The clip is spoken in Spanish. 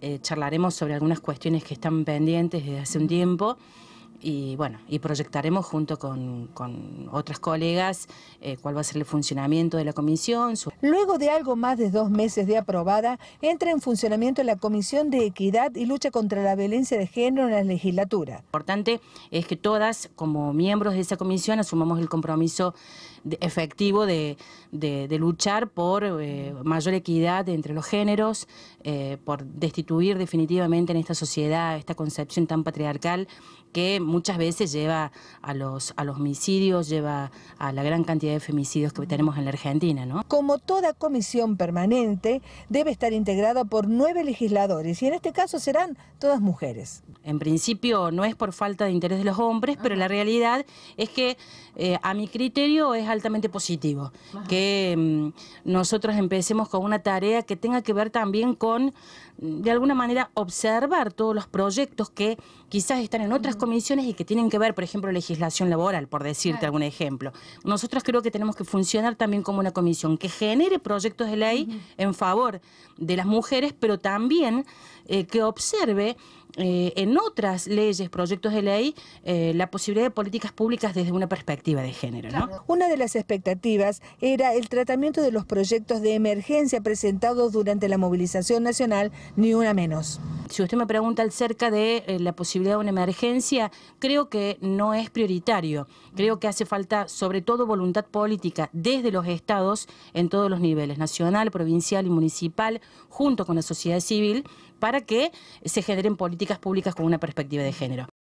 eh, charlaremos sobre algunas cuestiones que están pendientes desde hace un tiempo y bueno, y proyectaremos junto con, otras colegas eh, cuál va a ser el funcionamiento de la comisión. Luego de algo más de dos meses de aprobada, entra en funcionamiento la Comisión de Equidad y Lucha contra la Violencia de Género en la legislatura. Lo importante es que todas, como miembros de esa comisión, asumamos el compromiso efectivo de, luchar por eh, mayor equidad entre los géneros, eh, por destituir definitivamente en esta sociedad esta concepción tan patriarcal que muchas veces lleva a los, a los homicidios, lleva a la gran cantidad de femicidios que tenemos en la Argentina. ¿no? Como toda comisión permanente, debe estar integrada por nueve legisladores y en este caso serán todas mujeres. En principio no es por falta de interés de los hombres, pero la realidad es que eh, a mi criterio es altamente positivo que mm, nosotros empecemos con una tarea que tenga que ver también con, mm, de alguna manera, observar todos los proyectos que quizás están en otras comisiones y que tienen que ver, por ejemplo, legislación laboral, por decirte algún ejemplo. Nosotros creo que tenemos que funcionar también como una comisión que genere proyectos de ley en favor de las mujeres, pero también eh, que observe eh, en otras leyes, proyectos de ley, eh, la posibilidad de políticas públicas desde una perspectiva de género. Una de las expectativas era el tratamiento de los proyectos de emergencia presentados durante la movilización nacional, ni una menos. Si usted me pregunta acerca de la posibilidad de una emergencia, creo que no es prioritario. Creo que hace falta sobre todo voluntad política desde los estados en todos los niveles, nacional, provincial y municipal, junto con la sociedad civil, para que se generen políticas públicas con una perspectiva de género.